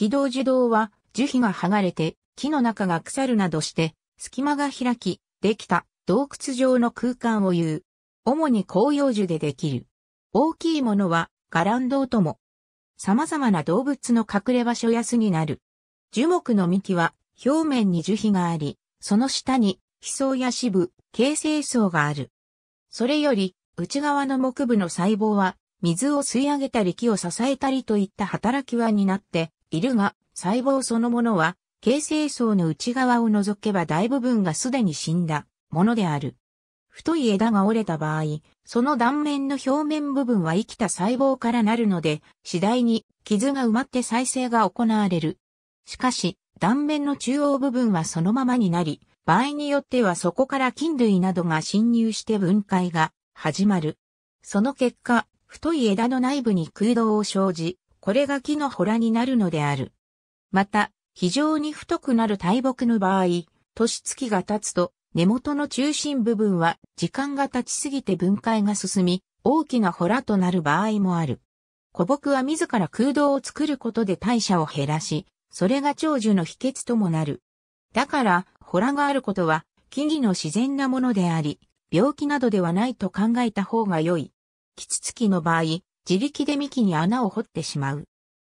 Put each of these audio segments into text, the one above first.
軌道樹洞は樹皮が剥がれて木の中が腐るなどして隙間が開き、できた洞窟状の空間を言う。主に紅葉樹でできる。大きいものはガランドとも。様々な動物の隠れ場所や巣になる。樹木の幹は表面に樹皮があり、その下に飛層や支部、形成層がある。それより内側の木部の細胞は水を吸い上げたり木を支えたりといった働きは担っているが、細胞そのものは、形成層の内側を除けば大部分がすでに死んだものである。太い枝が折れた場合、その断面の表面部分は生きた細胞からなるので、次第に傷が埋まって再生が行われる。しかし、断面の中央部分はそのままになり、場合によってはそこから菌類などが侵入して分解が始まる。その結果、太い枝の内部に空洞を生じ、これが木のほらになるのである。また、非常に太くなる大木の場合、年月が経つと、根元の中心部分は時間が経ちすぎて分解が進み、大きなほらとなる場合もある。古木は自ら空洞を作ることで代謝を減らし、それが長寿の秘訣ともなる。だから、ほらがあることは、木々の自然なものであり、病気などではないと考えた方が良い。キツツキの場合、自力で幹に穴を掘ってしまう。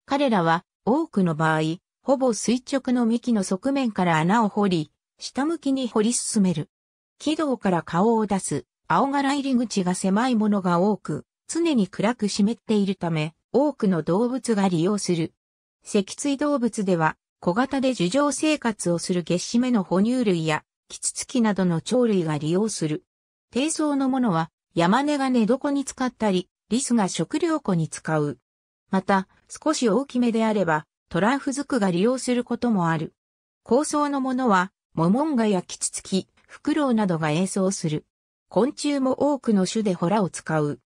彼らは多くの場合、ほぼ垂直の幹の側面から穴を掘り、下向きに掘り進める。軌道から顔を出す青柄入り口が狭いものが多く、常に暗く湿っているため、多くの動物が利用する。脊椎動物では、小型で樹上生活をする月締めの哺乳類や、キツツキなどの鳥類が利用する。低層のものは、山根が寝床に使ったり、リスが食料庫に使う。また、少し大きめであれば、トランフズクが利用することもある。高層のものは、モモンガやキツツキ、フクロウなどが演奏する。昆虫も多くの種でホラを使う。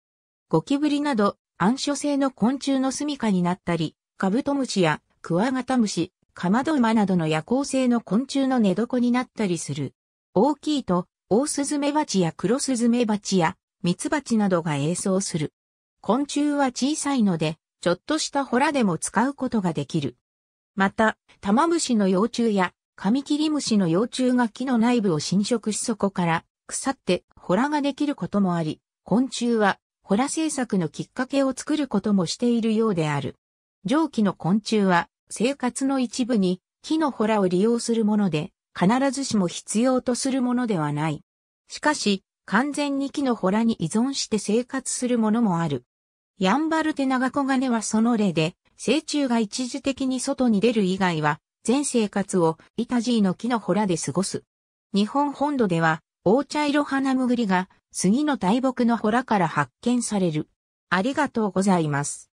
ゴキブリなど、暗所性の昆虫の住処になったり、カブトムシやクワガタムシ、カマドウマなどの夜行性の昆虫の寝床になったりする。大きいと、オオスズメバチやクロスズメバチやミツバチなどが演奏する。昆虫は小さいので、ちょっとしたホラでも使うことができる。また、玉虫の幼虫やカミキリムシの幼虫が木の内部を侵食しそこから腐ってホラができることもあり、昆虫はホラ製作のきっかけを作ることもしているようである。上記の昆虫は生活の一部に木のホラを利用するもので、必ずしも必要とするものではない。しかし、完全に木のホラに依存して生活するものもある。ヤンバルテナガコガネはその例で、成虫が一時的に外に出る以外は、全生活をイタジーの木のほらで過ごす。日本本土では、オーチャイロハナムグリが、杉の大木のほらから発見される。ありがとうございます。